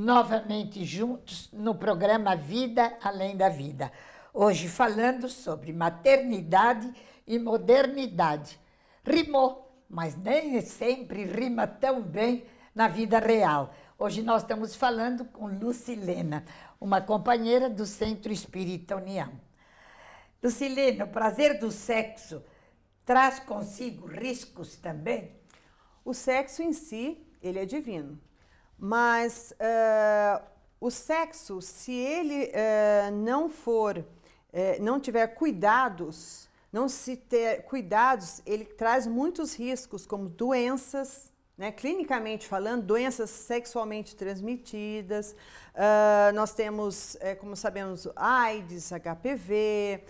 novamente juntos no programa Vida Além da Vida. Hoje falando sobre maternidade e modernidade. Rimou, mas nem sempre rima tão bem na vida real. Hoje nós estamos falando com Lucilena, uma companheira do Centro Espírita União. Lucilena, o prazer do sexo traz consigo riscos também? O sexo em si, ele é divino mas uh, o sexo, se ele uh, não for, uh, não tiver cuidados, não se ter cuidados, ele traz muitos riscos, como doenças, né? clinicamente falando, doenças sexualmente transmitidas. Uh, nós temos, como sabemos, AIDS, HPV,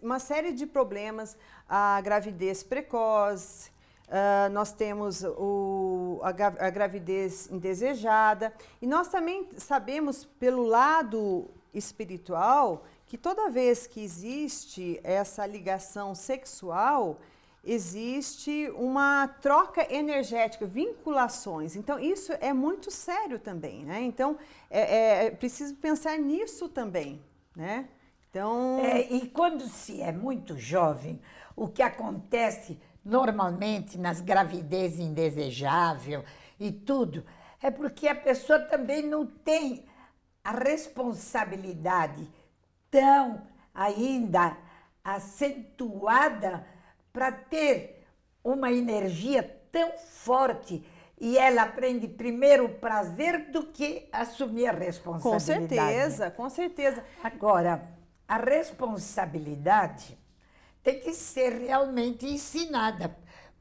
uma série de problemas, a gravidez precoce, Uh, nós temos o, a, a, gravidez indesejada. E nós também sabemos, pelo lado espiritual, que toda vez que existe essa ligação sexual, existe uma troca energética, vinculações. Então, isso é muito sério também, né? Então, é, é, é preciso pensar nisso também, né? Então... É, e quando se é muito jovem, o que acontece normalmente nas gravidez indesejável e tudo, é porque a pessoa também não tem a responsabilidade tão ainda acentuada para ter uma energia tão forte e ela aprende primeiro o prazer do que assumir a responsabilidade. Com certeza, com certeza. Agora, a responsabilidade tem que ser realmente ensinada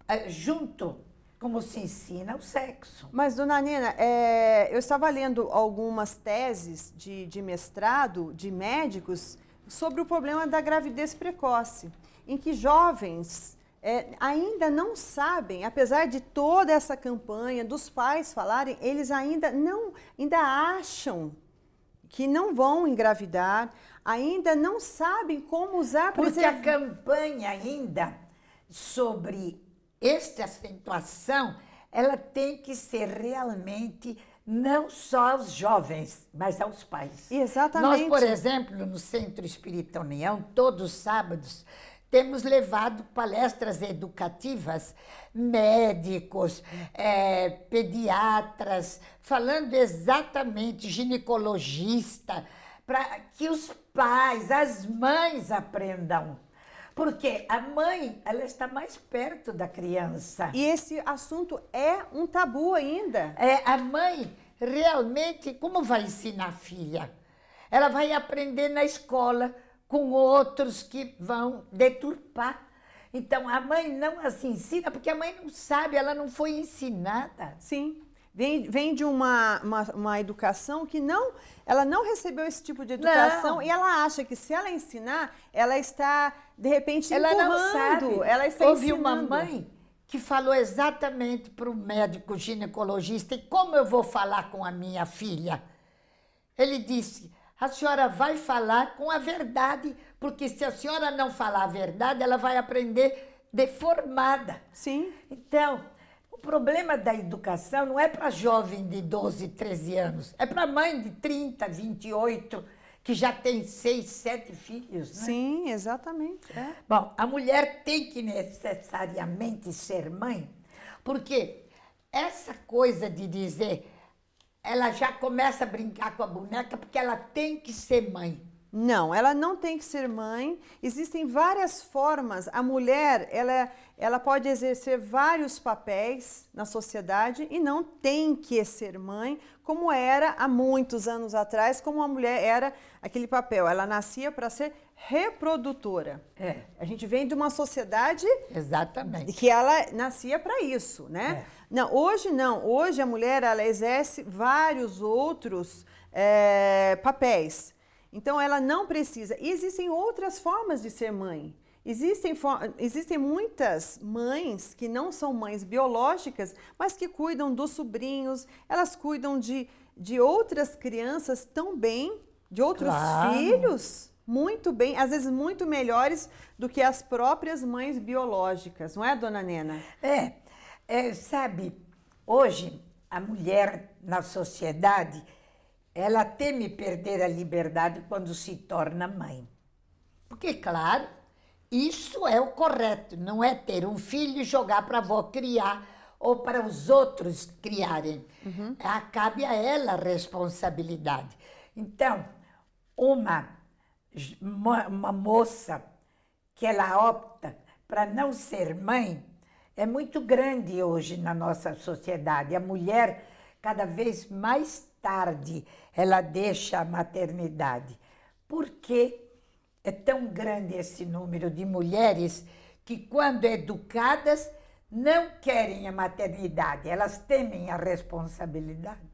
eh, junto como se ensina o sexo. Mas, dona Nina, é, eh, eu estava lendo algumas teses de, de mestrado de médicos sobre o problema da gravidez precoce, em que jovens é, ainda não sabem, apesar de toda essa campanha, dos pais falarem, eles ainda não, ainda acham que não vão engravidar ainda não sabem como usar Porque a campanha ainda sobre esta acentuação, ela tem que ser realmente não só aos jovens, mas aos pais. Exatamente. Nós, por exemplo, no Centro Espírita União, todos os sábados, temos levado palestras educativas, médicos, é, pediatras, falando exatamente, ginecologista, para que os pais, as mães aprendam. Porque a mãe, ela está mais perto da criança. E esse assunto é um tabu ainda. É, a mãe realmente, como vai ensinar a filha? Ela vai aprender na escola com outros que vão deturpar. Então, a mãe não assim ensina, porque a mãe não sabe, ela não foi ensinada. Sim. Vem, vem de uma, uma, uma, educação que não, ela não recebeu esse tipo de educação não. e ela acha que se ela ensinar, ela está, de repente, ela empurrando. Não sabe. Ela está Ouvi ensinando. uma mãe que falou exatamente para o médico ginecologista, e como eu vou falar com a minha filha? Ele disse, a senhora vai falar com a verdade, porque se a senhora não falar a verdade, ela vai aprender deformada. Sim. Então, problema da educação não é para jovem de 12, 13 anos, é para mãe de 30, 28, que já tem seis, sete filhos. Né? Sim, exatamente. É. Bom, a mulher tem que necessariamente ser mãe, porque essa coisa de dizer ela já começa a brincar com a boneca porque ela tem que ser mãe. Não, ela não tem que ser mãe. Existem várias formas. A mulher, ela, ela pode exercer vários papéis na sociedade e não tem que ser mãe, como era há muitos anos atrás, como a mulher era aquele papel. Ela nascia para ser reprodutora. É. A gente vem de uma sociedade Exatamente. que ela nascia para isso, né? É. Não, hoje não. Hoje a mulher ela exerce vários outros é, papéis então ela não precisa. E existem outras formas de ser mãe. Existem, existem muitas mães que não são mães biológicas, mas que cuidam dos sobrinhos, elas cuidam de, de outras crianças tão bem, de outros claro. filhos muito bem, às vezes muito melhores do que as próprias mães biológicas, não é, dona Nena? É, é sabe, hoje a mulher na sociedade ela teme perder a liberdade quando se torna mãe. Porque, claro, isso é o correto, não é ter um filho e jogar para a avó criar ou para os outros criarem. Uhum. Cabe a ela a responsabilidade. Então, uma, uma moça que ela opta para não ser mãe é muito grande hoje na nossa sociedade. A mulher cada vez mais tarde ela deixa a maternidade. Por que é tão grande esse número de mulheres que, quando educadas, não querem a maternidade, elas temem a responsabilidade?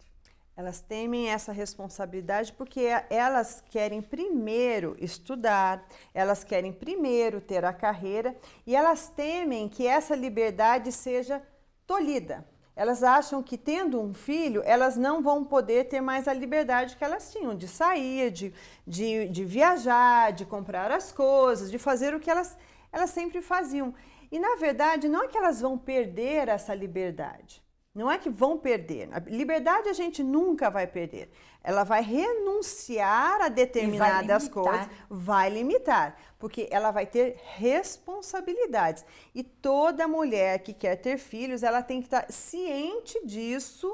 Elas temem essa responsabilidade porque é, elas querem primeiro estudar, elas querem primeiro ter a carreira e elas temem que essa liberdade seja tolhida elas acham que tendo um filho, elas não vão poder ter mais a liberdade que elas tinham de sair, de, de, de viajar, de comprar as coisas, de fazer o que elas, elas sempre faziam. E na verdade, não é que elas vão perder essa liberdade. Não é que vão perder. A liberdade a gente nunca vai perder. Ela vai renunciar a determinadas vai coisas, vai limitar, porque ela vai ter responsabilidades. E toda mulher que quer ter filhos, ela tem que estar ciente disso,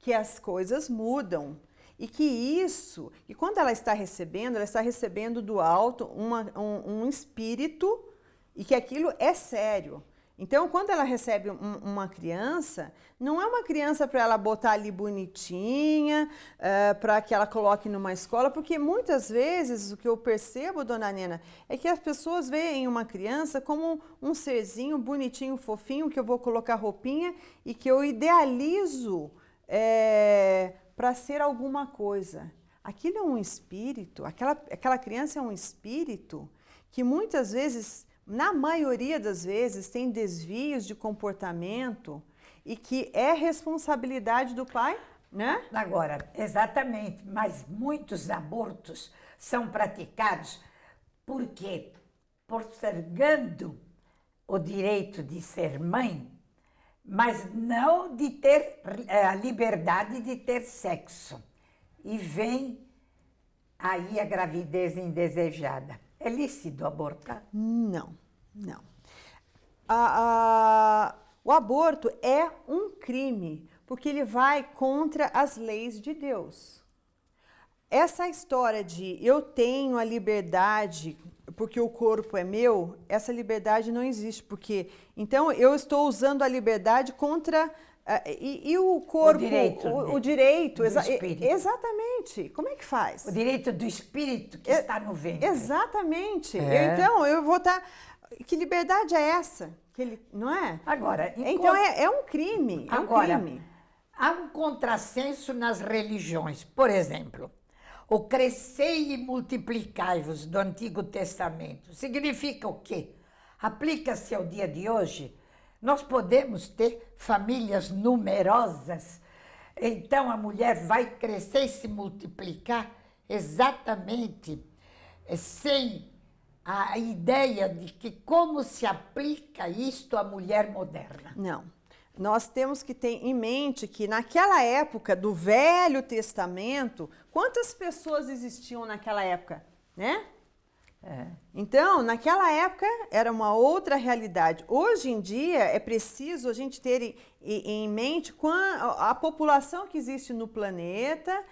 que as coisas mudam. E que isso, e quando ela está recebendo, ela está recebendo do alto uma, um, um espírito e que aquilo é sério. Então, quando ela recebe um, uma criança, não é uma criança para ela botar ali bonitinha, uh, eh, para que ela coloque numa escola, porque muitas vezes o que eu percebo, dona Nena, é que as pessoas veem uma criança como um serzinho bonitinho, fofinho, que eu vou colocar roupinha e que eu idealizo é, eh, para ser alguma coisa. Aquilo é um espírito, aquela, aquela criança é um espírito que muitas vezes na maioria das vezes, tem desvios de comportamento e que é responsabilidade do pai, né? Agora, exatamente, mas muitos abortos são praticados porque postergando o direito de ser mãe, mas não de ter eh, a liberdade de ter sexo. E vem aí a gravidez indesejada. É lícito abortar? Não. Não. A, a, o aborto é um crime, porque ele vai contra as leis de Deus. Essa história de eu tenho a liberdade porque o corpo é meu, essa liberdade não existe, porque então eu estou usando a liberdade contra eh, e, e o corpo, o direito, o, o né? direito exa espírito. exatamente. Como é que faz? O direito do espírito que é, está no ventre. Exatamente. É. Eu, então eu vou estar tá, que liberdade é essa? Que ele, não é? Agora, então, então é, é um crime. É agora, um crime. há um contrassenso nas religiões. Por exemplo, o crescei e multiplicai-vos do Antigo Testamento significa o quê? Aplica-se ao dia de hoje. Nós podemos ter famílias numerosas. Então a mulher vai crescer e se multiplicar exatamente eh, sem a ideia de que como se aplica isto à mulher moderna. Não. Nós temos que ter em mente que naquela época do Velho Testamento, quantas pessoas existiam naquela época, né? É. Então, naquela época era uma outra realidade. Hoje em dia é preciso a gente ter em mente a população que existe no planeta.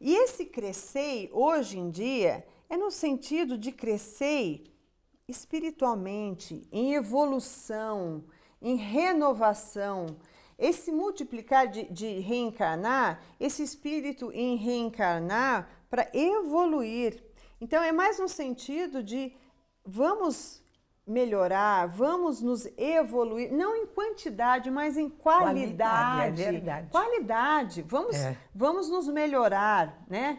E esse crescer hoje em dia é no sentido de crescer espiritualmente, em evolução, em renovação. Esse multiplicar de, de reencarnar, esse espírito em reencarnar para evoluir. Então é mais no sentido de vamos melhorar, vamos nos evoluir, não em quantidade, mas em qualidade. Qualidade, é verdade. qualidade. vamos, é. vamos nos melhorar, né?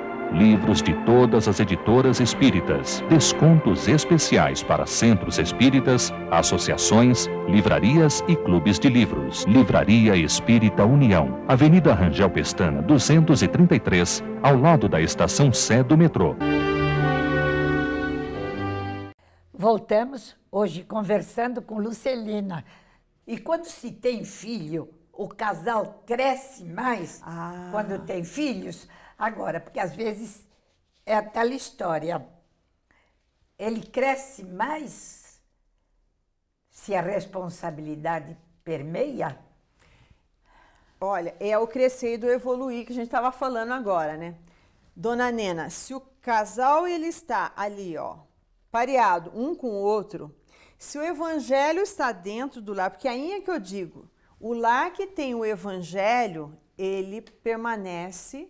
livros de todas as editoras espíritas, descontos especiais para centros espíritas, associações, livrarias e clubes de livros. Livraria Espírita União, Avenida Rangel Pestana, 233, ao lado da estação Sé do metrô. Voltamos hoje conversando com Lucelina. E quando se tem filho, o casal cresce mais ah. quando tem filhos? Agora, porque às vezes é a tal história. Ele cresce mais se a responsabilidade permeia? Olha, é o crescer e do evoluir que a gente estava falando agora, né? Dona Nena, se o casal ele está ali, ó, pareado um com o outro, se o evangelho está dentro do lar, porque aí é que eu digo, o lar que tem o evangelho, ele permanece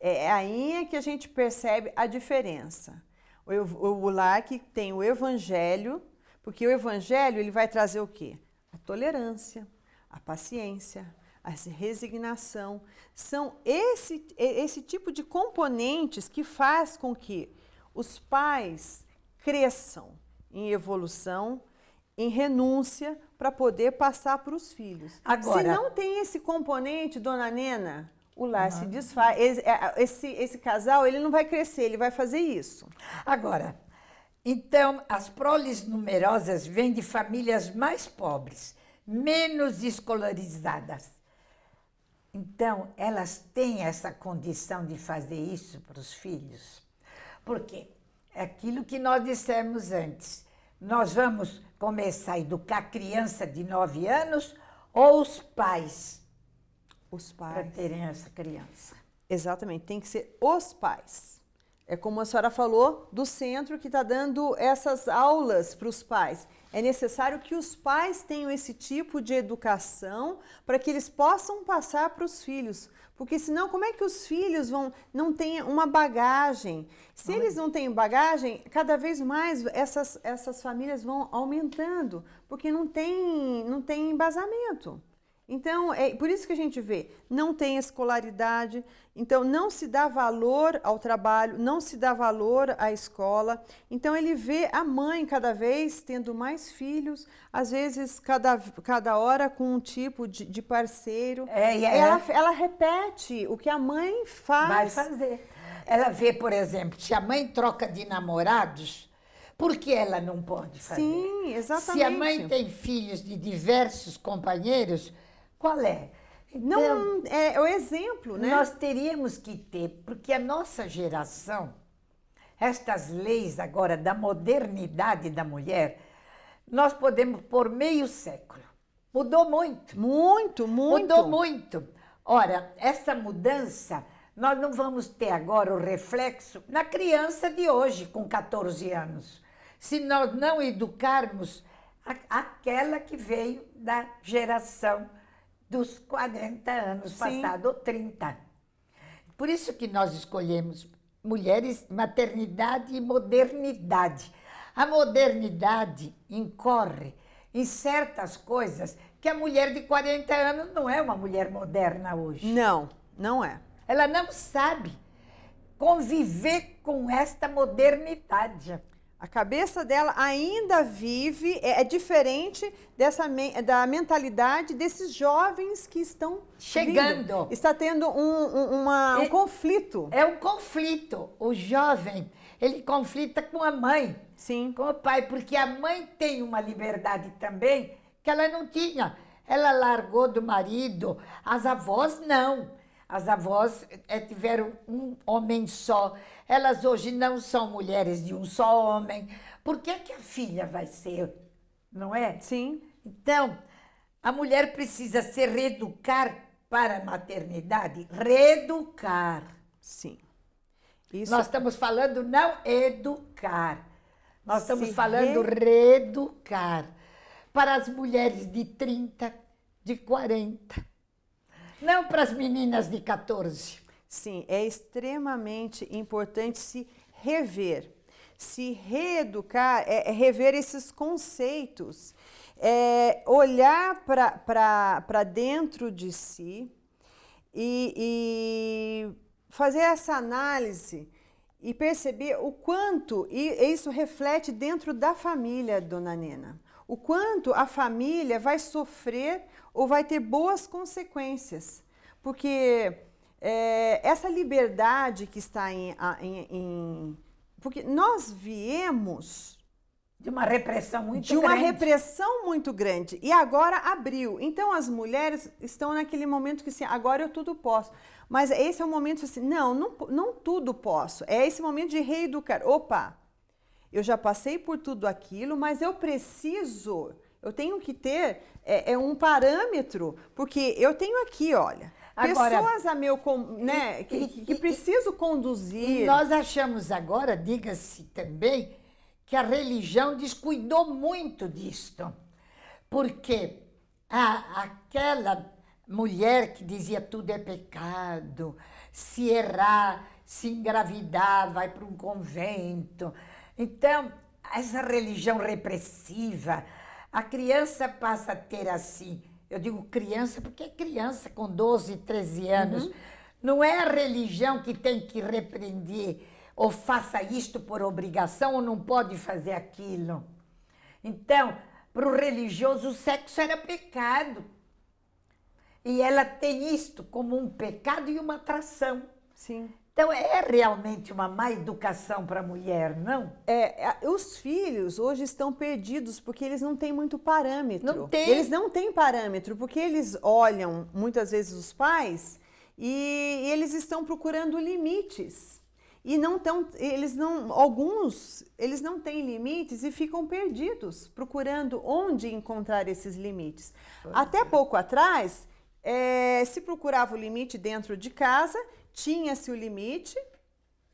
é, é aí é que a gente percebe a diferença. O, o, o LAC tem o evangelho, porque o evangelho ele vai trazer o quê? A tolerância, a paciência, a resignação. São esse, esse tipo de componentes que faz com que os pais cresçam em evolução, em renúncia, para poder passar para os filhos. Agora, Se não tem esse componente, dona Nena, o lar uhum. se desfaz. Esse, é, é, esse, esse, casal, ele não vai crescer, ele vai fazer isso. Agora, então, as proles numerosas vêm de famílias mais pobres, menos escolarizadas. Então, elas têm essa condição de fazer isso para os filhos. Porque é aquilo que nós dissemos antes. Nós vamos começar a educar criança de 9 anos ou os pais os pais. Para terem essa criança. Exatamente, tem que ser os pais. É como a senhora falou, do centro que está dando essas aulas para os pais. É necessário que os pais tenham esse tipo de educação para que eles possam passar para os filhos. Porque senão, como é que os filhos vão não têm uma bagagem? Se eles não têm bagagem, cada vez mais essas, essas famílias vão aumentando, porque não tem, não tem embasamento. Então, é por isso que a gente vê, não tem escolaridade, então não se dá valor ao trabalho, não se dá valor à escola. Então, ele vê a mãe cada vez tendo mais filhos, às vezes cada, cada hora com um tipo de, de parceiro. É, e é, ela, ela repete o que a mãe faz. Vai fazer. Ela vê, por exemplo, se a mãe troca de namorados, por que ela não pode fazer? Sim, exatamente. Se a mãe tem filhos de diversos companheiros, qual é? Então, não, é, é o exemplo, né? Nós teríamos que ter, porque a nossa geração, estas leis agora da modernidade da mulher, nós podemos por meio século. Mudou muito. Muito, muito. Mudou muito. Ora, essa mudança nós não vamos ter agora o reflexo na criança de hoje, com 14 anos, se nós não educarmos a, aquela que veio da geração dos 40 anos passados, ou 30. Por isso que nós escolhemos mulheres, maternidade e modernidade. A modernidade incorre em certas coisas que a mulher de 40 anos não é uma mulher moderna hoje. Não, não é. Ela não sabe conviver com esta modernidade. A cabeça dela ainda vive, é, é diferente dessa da mentalidade desses jovens que estão chegando. Vindo. Está tendo um, um, uma, um é, conflito. É um conflito. O jovem, ele conflita com a mãe, Sim. com o pai, porque a mãe tem uma liberdade também que ela não tinha. Ela largou do marido, as avós não. As avós é, tiveram um homem só. Elas hoje não são mulheres de um só homem. Por que, é que a filha vai ser? Não é? Sim. Então, a mulher precisa se reeducar para a maternidade. Reeducar. Sim. Isso. Nós estamos falando não educar. Nós estamos se falando re... reeducar. Para as mulheres de 30, de 40, não para as meninas de 14. Sim, é extremamente importante se rever, se reeducar, é, é rever esses conceitos, é olhar para dentro de si e, e fazer essa análise e perceber o quanto e isso reflete dentro da família, dona Nena o quanto a família vai sofrer ou vai ter boas consequências. Porque é, essa liberdade que está em, em, em, Porque nós viemos. De uma repressão muito grande. De uma repressão muito grande. E agora abriu. Então as mulheres estão naquele momento que assim, agora eu tudo posso. Mas esse é o momento assim, não, não, não tudo posso. É esse momento de reeducar. Opa, eu já passei por tudo aquilo, mas eu preciso, eu tenho que ter é, é um parâmetro, porque eu tenho aqui, olha, agora, pessoas a meu, né, e, que, e, que, preciso e, conduzir. nós achamos agora, diga-se também, que a religião descuidou muito disto, porque a, aquela mulher que dizia tudo é pecado, se errar, se engravidar, vai para um convento. Então, essa religião repressiva, a criança passa a ter assim. Eu digo criança porque é criança com 12, 13 anos. Uhum. Não é a religião que tem que repreender ou faça isto por obrigação ou não pode fazer aquilo. Então, para o religioso, o sexo era pecado. E ela tem isto como um pecado e uma atração. Sim. Então, é realmente uma má educação para a mulher, não? É, os filhos hoje estão perdidos porque eles não têm muito parâmetro. Não tem. Eles não têm parâmetro porque eles olham muitas vezes os pais e eles estão procurando limites. E não tão, eles não, alguns, eles não têm limites e ficam perdidos procurando onde encontrar esses limites. Pois Até é. pouco atrás, é, se procurava o limite dentro de casa tinha-se o limite,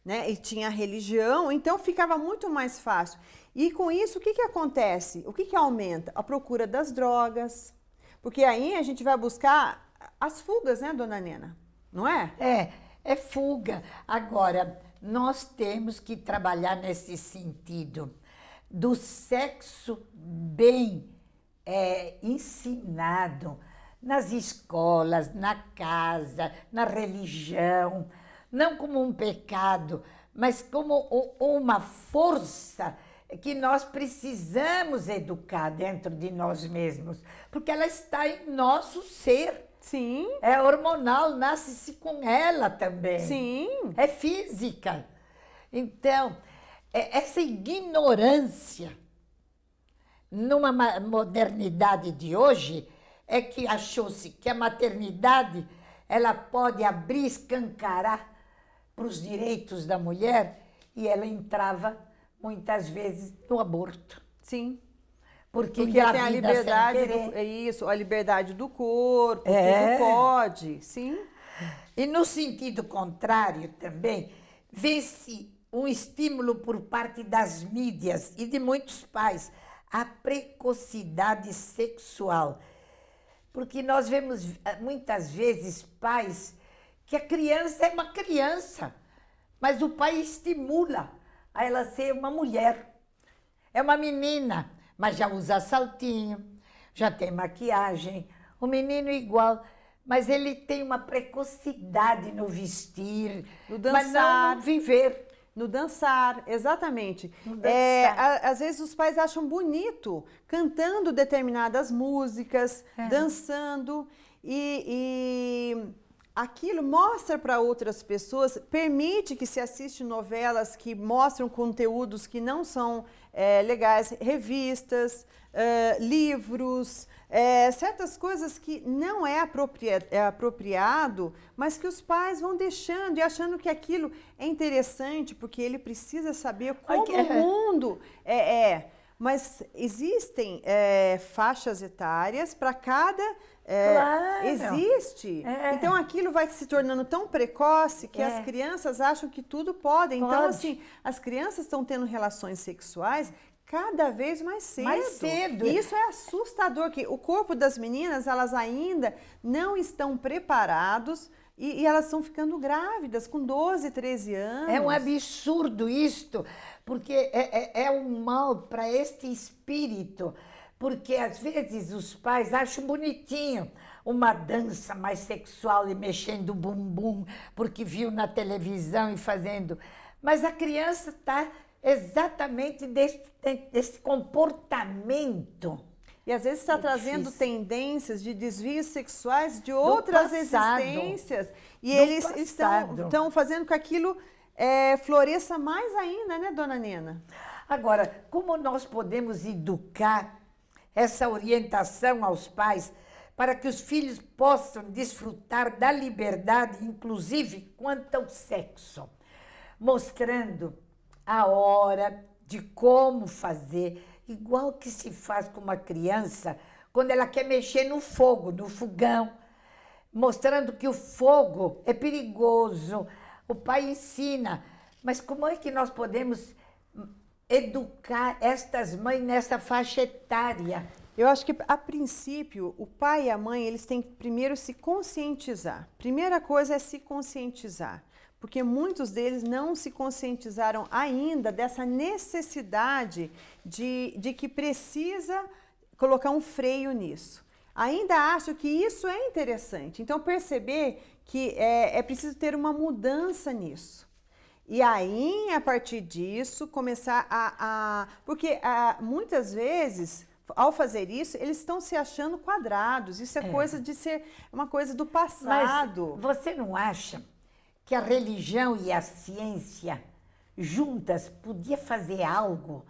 né? E tinha religião, então ficava muito mais fácil. E com isso, o que, que acontece? O que, que aumenta? A procura das drogas. Porque aí a gente vai buscar as fugas, né, dona Nena? Não é? É, é fuga. Agora, nós temos que trabalhar nesse sentido do sexo bem é, ensinado nas escolas, na casa, na religião, não como um pecado, mas como uma força que nós precisamos educar dentro de nós mesmos, porque ela está em nosso ser. Sim. É hormonal, nasce-se com ela também. Sim. É física. Então, é essa ignorância numa modernidade de hoje é que achou-se que a é maternidade ela pode abrir, escancarar para os direitos da mulher e ela entrava muitas vezes no aborto. Sim. Porque, Porque tem a liberdade do, é isso, a liberdade do corpo, é. tudo pode, sim. E no sentido contrário também, vê-se um estímulo por parte das mídias e de muitos pais à precocidade sexual porque nós vemos eh, muitas vezes pais que a criança é uma criança, mas o pai estimula a ela ser uma mulher. É uma menina, mas já usa saltinho, já tem maquiagem. O menino é igual, mas ele tem uma precocidade no vestir, no dançar, mas não no viver. No dançar, exatamente. No é, dançar. É, a, às vezes os pais acham bonito cantando determinadas músicas, é. dançando e, e aquilo mostra para outras pessoas, permite que se assiste novelas que mostram conteúdos que não são é, legais, revistas, livros, é, certas coisas que não é, é apropriado, mas que os pais vão deixando e achando que aquilo é interessante, porque ele precisa saber como o mundo é, é. Mas existem eh, faixas etárias para cada é, claro. Existe. É. Então aquilo vai se tornando tão precoce que é. as crianças acham que tudo podem. Pode. Então, assim, as crianças estão tendo relações sexuais cada vez mais cedo. Mais cedo. E isso é assustador que o corpo das meninas, elas ainda não estão preparados e, e, elas estão ficando grávidas com 12, 13 anos. É um absurdo isto, porque é, é, é um mal para este espírito porque às vezes os pais acham bonitinho uma dança mais sexual e mexendo o bumbum porque viu na televisão e fazendo, mas a criança está exatamente desse, desse comportamento. E às vezes está é trazendo difícil. tendências de desvios sexuais de outras passado, existências. E eles estão, estão fazendo com aquilo é, floresça mais ainda, né, dona Nena? Agora, como nós podemos educar essa orientação aos pais para que os filhos possam desfrutar da liberdade, inclusive quanto ao sexo, mostrando a hora de como fazer, igual que se faz com uma criança quando ela quer mexer no fogo, no fogão, mostrando que o fogo é perigoso. O pai ensina, mas como é que nós podemos educar estas mães nessa faixa etária? Eu acho que, a princípio, o pai e a mãe eles têm que primeiro se conscientizar. Primeira coisa é se conscientizar, porque muitos deles não se conscientizaram ainda dessa necessidade de, de que precisa colocar um freio nisso. Ainda acho que isso é interessante. Então, perceber que é, é preciso ter uma mudança nisso. E aí, a partir disso, começar a. a porque a, muitas vezes ao fazer isso, eles estão se achando quadrados. Isso é, é, coisa de ser uma coisa do passado. Mas você não acha que a religião e a ciência juntas podia fazer algo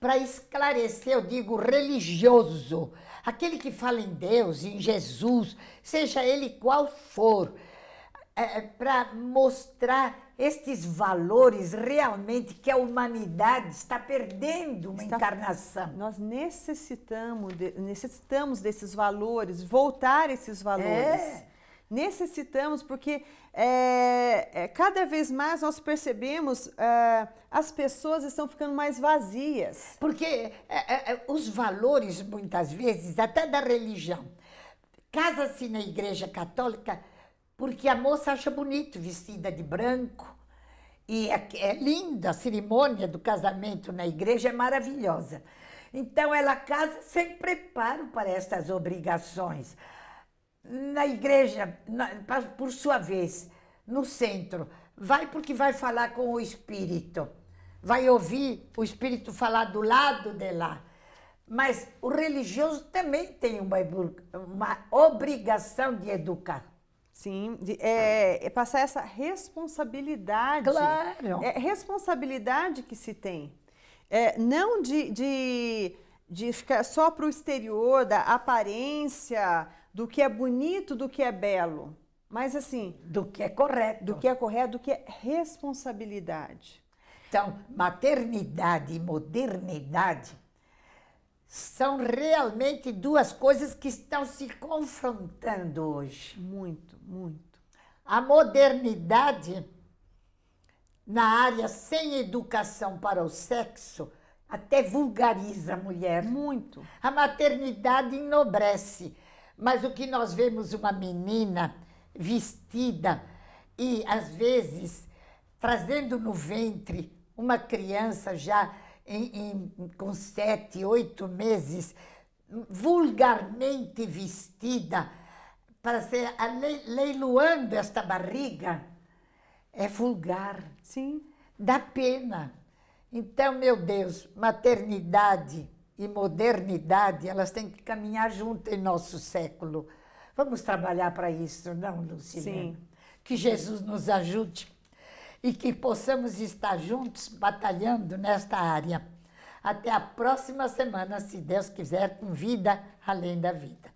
para esclarecer, eu digo, religioso, aquele que fala em Deus, em Jesus, seja ele qual for, é, é para mostrar estes valores realmente que a humanidade está perdendo uma está, encarnação. Nós necessitamos, de, necessitamos desses valores, voltar esses valores. É. Necessitamos, porque é, é, cada vez mais nós percebemos é, as pessoas estão ficando mais vazias. Porque é, é, é, os valores, muitas vezes, até da religião, casa-se na igreja católica porque a moça acha bonito vestida de branco. E é, é linda a cerimônia do casamento na igreja, é maravilhosa. Então ela casa sem preparo para estas obrigações. Na igreja, na, por sua vez, no centro, vai porque vai falar com o espírito. Vai ouvir o espírito falar do lado de lá. Mas o religioso também tem uma, uma obrigação de educar. Sim, de, ah. é, é, passar essa responsabilidade. Claro. É responsabilidade que se tem. É, não de, de, de ficar só para o exterior, da aparência, do que é bonito, do que é belo. Mas assim. Do que é correto. Do que é correto, do que é responsabilidade. Então, maternidade e modernidade são realmente duas coisas que estão se confrontando hoje, muito, muito. A modernidade na área sem educação para o sexo até vulgariza a mulher. Muito. A maternidade enobrece. Mas o que nós vemos uma menina vestida e, às vezes, trazendo no ventre uma criança já em, em, com sete, oito meses, vulgarmente vestida, para ser le, leiloando esta barriga, é vulgar. Sim. Dá pena. Então, meu Deus, maternidade e modernidade, elas têm que caminhar junto em nosso século. Vamos trabalhar para isso, não, Lucilene? Sim. Que Jesus nos ajude e que possamos estar juntos batalhando nesta área. Até a próxima semana, se Deus quiser, com vida além da vida.